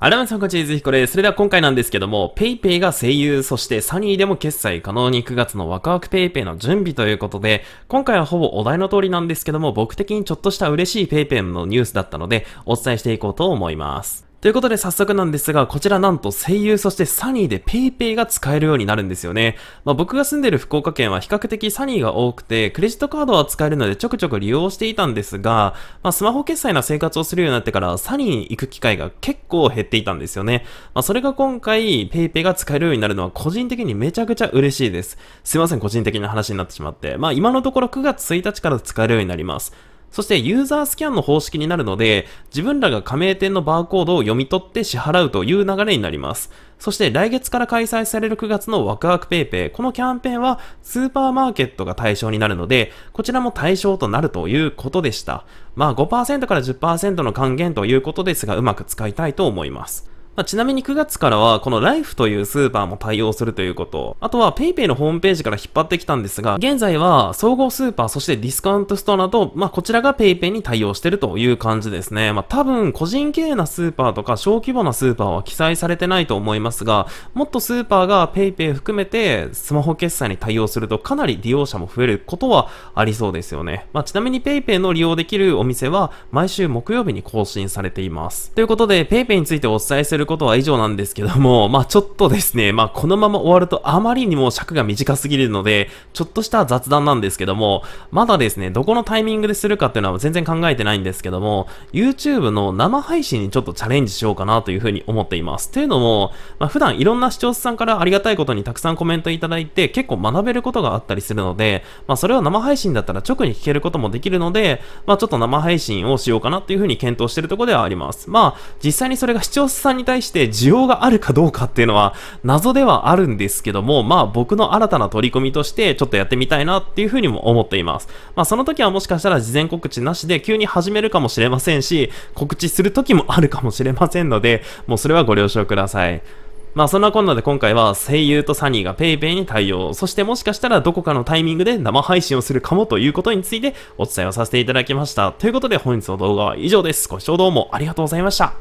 アラムさんこんにちは、ゆずひこです。それでは今回なんですけども、PayPay が声優、そしてサニーでも決済可能に9月のワクワク PayPay の準備ということで、今回はほぼお題の通りなんですけども、僕的にちょっとした嬉しい PayPay のニュースだったので、お伝えしていこうと思います。ということで早速なんですが、こちらなんと声優そしてサニーで PayPay が使えるようになるんですよね。まあ、僕が住んでる福岡県は比較的サニーが多くて、クレジットカードは使えるのでちょくちょく利用していたんですが、まあ、スマホ決済な生活をするようになってからサニーに行く機会が結構減っていたんですよね。まあ、それが今回 PayPay が使えるようになるのは個人的にめちゃくちゃ嬉しいです。すいません、個人的な話になってしまって。まあ、今のところ9月1日から使えるようになります。そしてユーザースキャンの方式になるので、自分らが加盟店のバーコードを読み取って支払うという流れになります。そして来月から開催される9月のワクワクペイペイ、このキャンペーンはスーパーマーケットが対象になるので、こちらも対象となるということでした。まあ5%から10%の還元ということですが、うまく使いたいと思います。まあ、ちなみに9月からはこのライフというスーパーも対応するということ。あとは PayPay のホームページから引っ張ってきたんですが、現在は総合スーパー、そしてディスカウントストアなど、まあ、こちらが PayPay に対応してるという感じですね。まあ、多分個人経営なスーパーとか小規模なスーパーは記載されてないと思いますが、もっとスーパーが PayPay 含めてスマホ決済に対応するとかなり利用者も増えることはありそうですよね。まあ、ちなみに PayPay の利用できるお店は毎週木曜日に更新されています。ということで PayPay についてお伝えすることは以上なんですけども、まあちょっとですね、まあこのまま終わるとあまりにも尺が短すぎるので、ちょっとした雑談なんですけども、まだですね、どこのタイミングでするかっていうのは全然考えてないんですけども、YouTube の生配信にちょっとチャレンジしようかなというふうに思っています。というのも、まあ普段いろんな視聴者さんからありがたいことにたくさんコメントいただいて、結構学べることがあったりするので、まあそれは生配信だったら直に聞けることもできるので、まあちょっと生配信をしようかなというふうに検討してるところではあります。まあ実際にそれが視聴者さんに対対して需要があるかどうかっていうのは謎ではあるんですけども、まあ僕の新たな取り組みとしてちょっとやってみたいなっていうふうにも思っています。まあその時はもしかしたら事前告知なしで急に始めるかもしれませんし、告知する時もあるかもしれませんので、もうそれはご了承ください。まあそんなこんなで今回は声優とサニーが PayPay に対応、そしてもしかしたらどこかのタイミングで生配信をするかもということについてお伝えをさせていただきました。ということで本日の動画は以上です。ご視聴どうもありがとうございました。